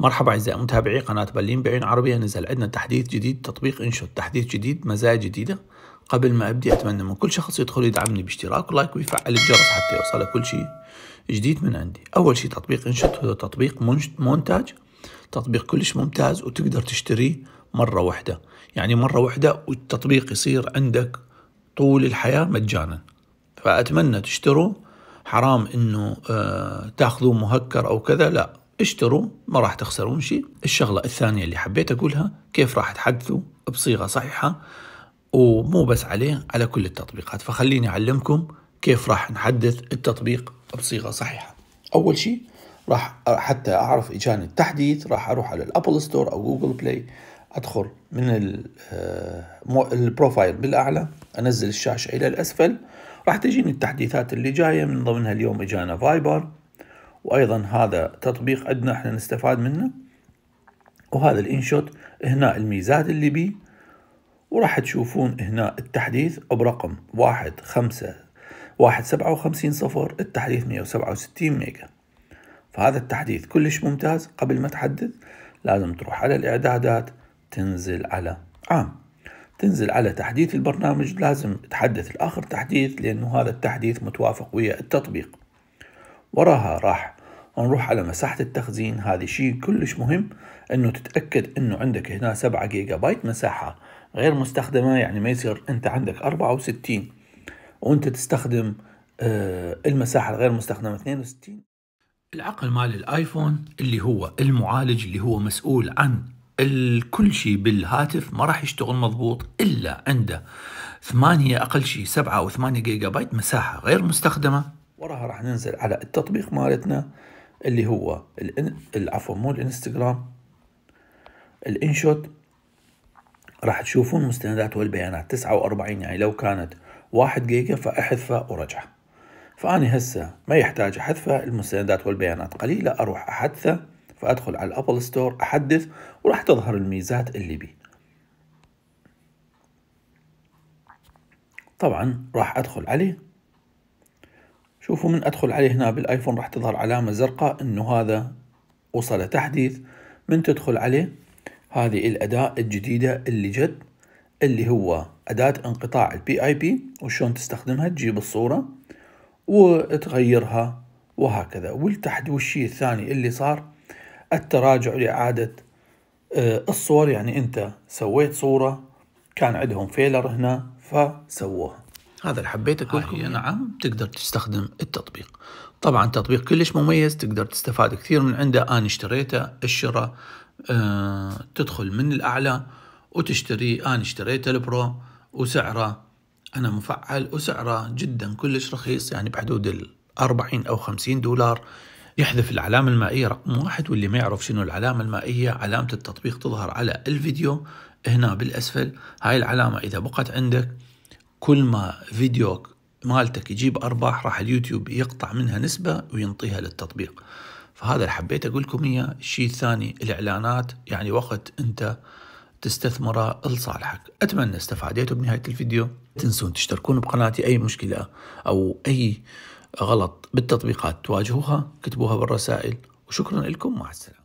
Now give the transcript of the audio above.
مرحبا أعزائي متابعي قناة بلين بعين عربية نزل عندنا تحديث جديد تطبيق انشط تحديث جديد مزايا جديدة قبل ما أبدي أتمنى من كل شخص يدخل يدعمني باشتراك ولايك ويفعل الجرس حتى يوصله كل شيء جديد من عندي أول شيء تطبيق انشط هو تطبيق مونتاج تطبيق كلش ممتاز وتقدر تشتريه مرة واحدة يعني مرة واحدة والتطبيق يصير عندك طول الحياة مجانا فأتمنى تشتروه حرام انه آه، تاخذوه مهكر او كذا لا اشتروا ما راح تخسرون شيء الشغلة الثانية اللي حبيت أقولها كيف راح تحدثوا بصيغة صحيحة ومو بس عليه على كل التطبيقات فخليني أعلمكم كيف راح نحدث التطبيق بصيغة صحيحة أول شيء راح حتى أعرف إجاني التحديث راح أروح على الأبل ستور أو جوجل بلاي أدخل من آه، البروفايل بالأعلى أنزل الشاشة إلى الأسفل راح تجيني التحديثات اللي جاية من ضمنها اليوم إجانا فايبر وايضا هذا تطبيق عندنا احنا نستفاد منه وهذا الانشوت هنا الميزات اللي بيه وراح تشوفون هنا التحديث برقم واحد خمسة واحد سبعة وخمسين صفر التحديث مية وسبعة وستين ميجا فهذا التحديث كلش ممتاز قبل ما تحدث لازم تروح على الإعدادات تنزل على عام تنزل على تحديث البرنامج لازم تحدث الآخر تحديث لأنه هذا التحديث متوافق ويا التطبيق وراها راح نروح على مساحة التخزين هذا شيء كلش مهم انه تتأكد انه عندك هنا 7 جيجا بايت مساحة غير مستخدمة يعني ما يصير انت عندك 64 وانت تستخدم آه، المساحة الغير مستخدمة 62 العقل مال الايفون اللي هو المعالج اللي هو مسؤول عن كل شيء بالهاتف ما راح يشتغل مضبوط الا عنده 8 اقل شيء 7 او 8 جيجا بايت مساحه غير مستخدمه وراها راح ننزل على التطبيق مالتنا اللي هو العفو مو الانستغرام الانشوت راح تشوفون مستندات والبيانات تسعة وأربعين يعني لو كانت واحد جيجا فاحذفه ورجع فاني هسه ما يحتاج احذفه المستندات والبيانات قليلة أروح أحدثه فأدخل على الأبل ستور أحدث وراح تظهر الميزات اللي بي طبعا راح أدخل عليه شوفوا من أدخل عليه هنا بالآيفون راح تظهر علامة زرقاء أنه هذا وصل تحديث من تدخل عليه هذه الأداة الجديدة اللي جد اللي هو أداة انقطاع البي اي بي وشون تستخدمها تجيب الصورة وتغيرها وهكذا والتحدي والشيء الثاني اللي صار التراجع لإعادة آه، الصور يعني أنت سويت صورة كان عندهم فيلر هنا فسووها هذا اللي حبيت اقول لكم يعني. نعم تقدر تستخدم التطبيق طبعا تطبيق كلش مميز تقدر تستفاد كثير من عنده انا اشتريته الشراء أه تدخل من الاعلى وتشتري انا اشتريته البرو وسعره انا مفعل وسعره جدا كلش رخيص يعني بحدود ال 40 او 50 دولار يحذف العلامة المائية رقم واحد واللي ما يعرف شنو العلامة المائية علامة التطبيق تظهر على الفيديو هنا بالأسفل هاي العلامة إذا بقت عندك كل ما فيديو مالتك يجيب ارباح راح اليوتيوب يقطع منها نسبه وينطيها للتطبيق فهذا اللي حبيت اقول لكم اياه الشيء الثاني الاعلانات يعني وقت انت تستثمره لصالحك اتمنى استفاديتوا بنهايه الفيديو تنسون تشتركون بقناتي اي مشكله او اي غلط بالتطبيقات تواجهوها كتبوها بالرسائل وشكرا لكم مع السلامه